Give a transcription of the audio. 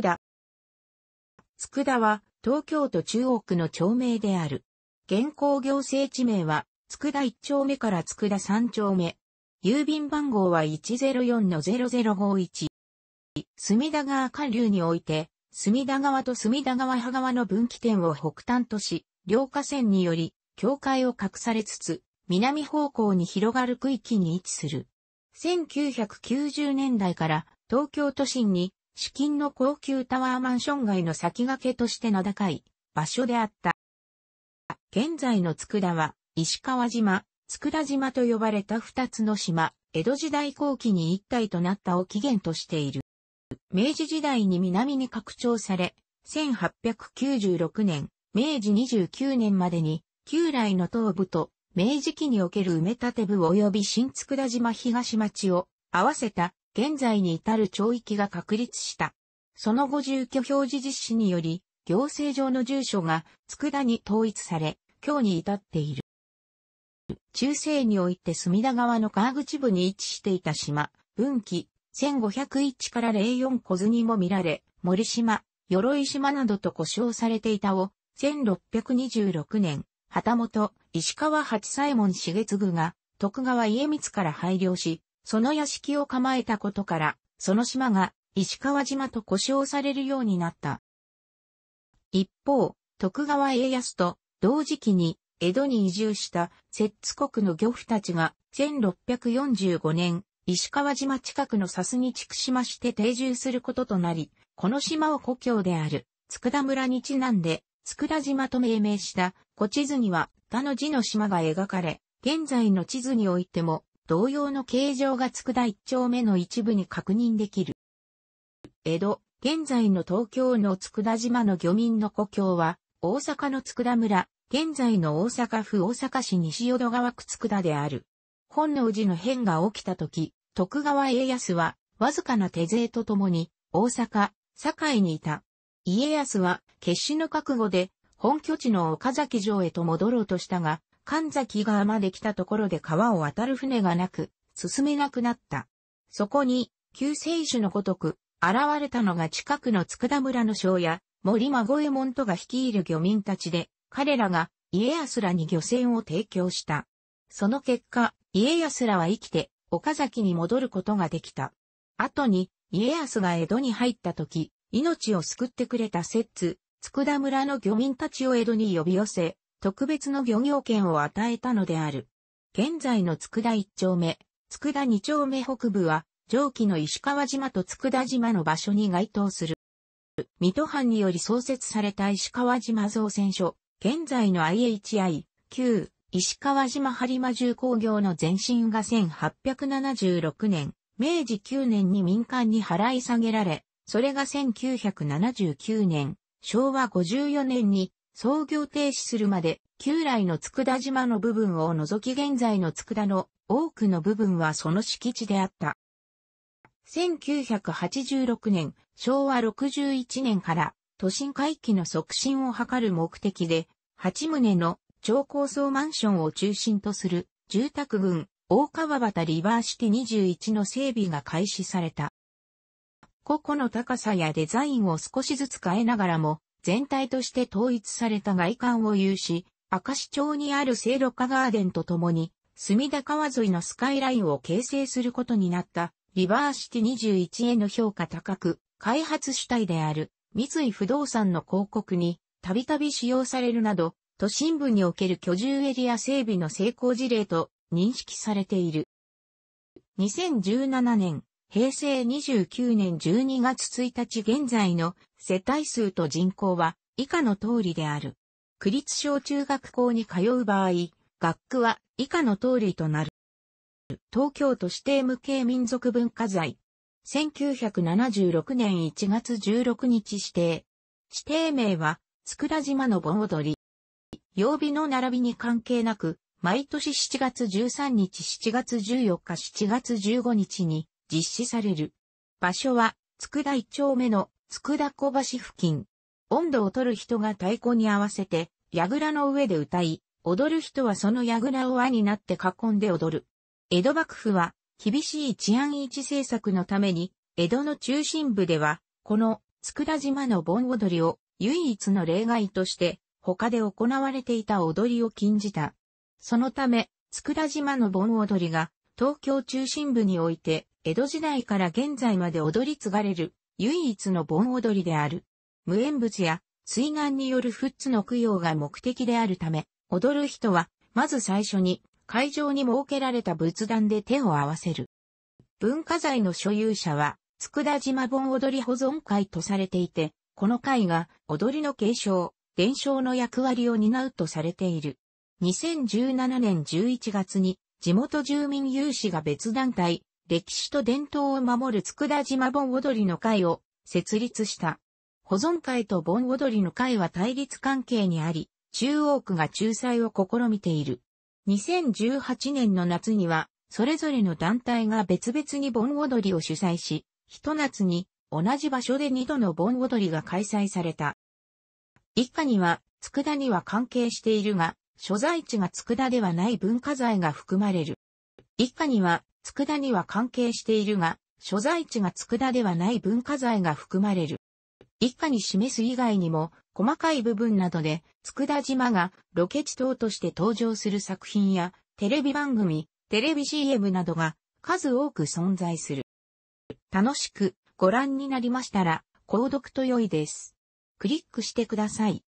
佃。佃は、東京都中央区の町名である。現行行政地名は、佃一丁目から佃三丁目。郵便番号は104-0051。隅田川下流において、隅田川と隅田川派川の分岐点を北端とし、両河川により、境界を隠されつつ、南方向に広がる区域に位置する。1990年代から東京都心に資金の高級タワーマンション街の先駆けとして名高い場所であった。現在の佃は、石川島、佃島と呼ばれた二つの島、江戸時代後期に一体となったを起源としている。明治時代に南に拡張され、1896年、明治29年までに、旧来の東部と明治期における埋め立て部及び新佃島東町を合わせた現在に至る町域が確立した。その後住居表示実施により、行政上の住所が佃に統一され、今日に至っている。中世において隅田川の川口部に位置していた島、分岐、1501から04小津にも見られ、森島、鎧島などと呼称されていたを、1626年、旗本、石川八左衛門重次が、徳川家光から配慮し、その屋敷を構えたことから、その島が石川島と呼称されるようになった。一方、徳川家康と同時期に江戸に移住した摂津国の漁夫たちが1645年、石川島近くの笹に畜島して定住することとなり、この島を故郷である、佃村にちなんで、佃島と命名した、古地図には、他の字の島が描かれ、現在の地図においても、同様の形状が佃一丁目の一部に確認できる。江戸、現在の東京の佃島の漁民の故郷は、大阪の佃村、現在の大阪府大阪市西淀川区佃である。本能寺の変が起きた時、徳川家康は、わずかな手勢とともに、大阪、堺にいた。家康は、決死の覚悟で、本拠地の岡崎城へと戻ろうとしたが、神崎川まで来たところで川を渡る船がなく、進めなくなった。そこに、救世主のごとく、現れたのが近くの佃村の庄屋、森孫右衛門とが率いる漁民たちで、彼らが家康らに漁船を提供した。その結果、家康らは生きて、岡崎に戻ることができた。後に、家康が江戸に入った時、命を救ってくれた摂津、佃村の漁民たちを江戸に呼び寄せ、特別の漁業権を与えたのである。現在の佃一丁目、佃二丁目北部は、上記の石川島と佃島の場所に該当する。水戸藩により創設された石川島造船所、現在の IHI、旧石川島播磨重工業の前身が1876年、明治9年に民間に払い下げられ、それが1979年、昭和54年に創業停止するまで、旧来の佃島の部分を除き現在の佃の多くの部分はその敷地であった。1986年、昭和61年から都心回帰の促進を図る目的で、8棟の超高層マンションを中心とする住宅群大川端リバーシティ21の整備が開始された。個々の高さやデザインを少しずつ変えながらも、全体として統一された外観を有し、明石町にある聖路加ガーデンとともに、隅田川沿いのスカイラインを形成することになったリバーシティ21への評価高く、開発主体である三井不動産の広告にたびたび使用されるなど、都心部における居住エリア整備の成功事例と認識されている。2017年、平成29年12月1日現在の世帯数と人口は以下の通りである。区立小中学校に通う場合、学区は以下の通りとなる。東京都指定無形民族文化財。1976年1月16日指定。指定名は、桜島の盆踊り。曜日の並びに関係なく、毎年7月13日、7月14日、7月15日に実施される。場所は、佃一丁目の佃小橋付近。温度を取る人が太鼓に合わせて、櫓の上で歌い、踊る人はその櫓を輪になって囲んで踊る。江戸幕府は、厳しい治安維持政策のために、江戸の中心部では、この、佃島の盆踊りを、唯一の例外として、他で行われていた踊りを禁じた。そのため、佃島の盆踊りが、東京中心部において、江戸時代から現在まで踊り継がれる唯一の盆踊りである。無縁仏や水岸によるフッツの供養が目的であるため、踊る人は、まず最初に会場に設けられた仏壇で手を合わせる。文化財の所有者は、佃島盆踊り保存会とされていて、この会が踊りの継承、伝承の役割を担うとされている。2017年11月に地元住民有志が別団体、歴史と伝統を守る佃島盆踊りの会を設立した。保存会と盆踊りの会は対立関係にあり、中央区が仲裁を試みている。2018年の夏には、それぞれの団体が別々に盆踊りを主催し、一夏に同じ場所で二度の盆踊りが開催された。一家には、佃には関係しているが、所在地が佃ではない文化財が含まれる。以下には、佃には関係しているが、所在地が佃ではない文化財が含まれる。以下に示す以外にも、細かい部分などで、佃島がロケ地等として登場する作品や、テレビ番組、テレビ CM などが数多く存在する。楽しくご覧になりましたら、購読と良いです。クリックしてください。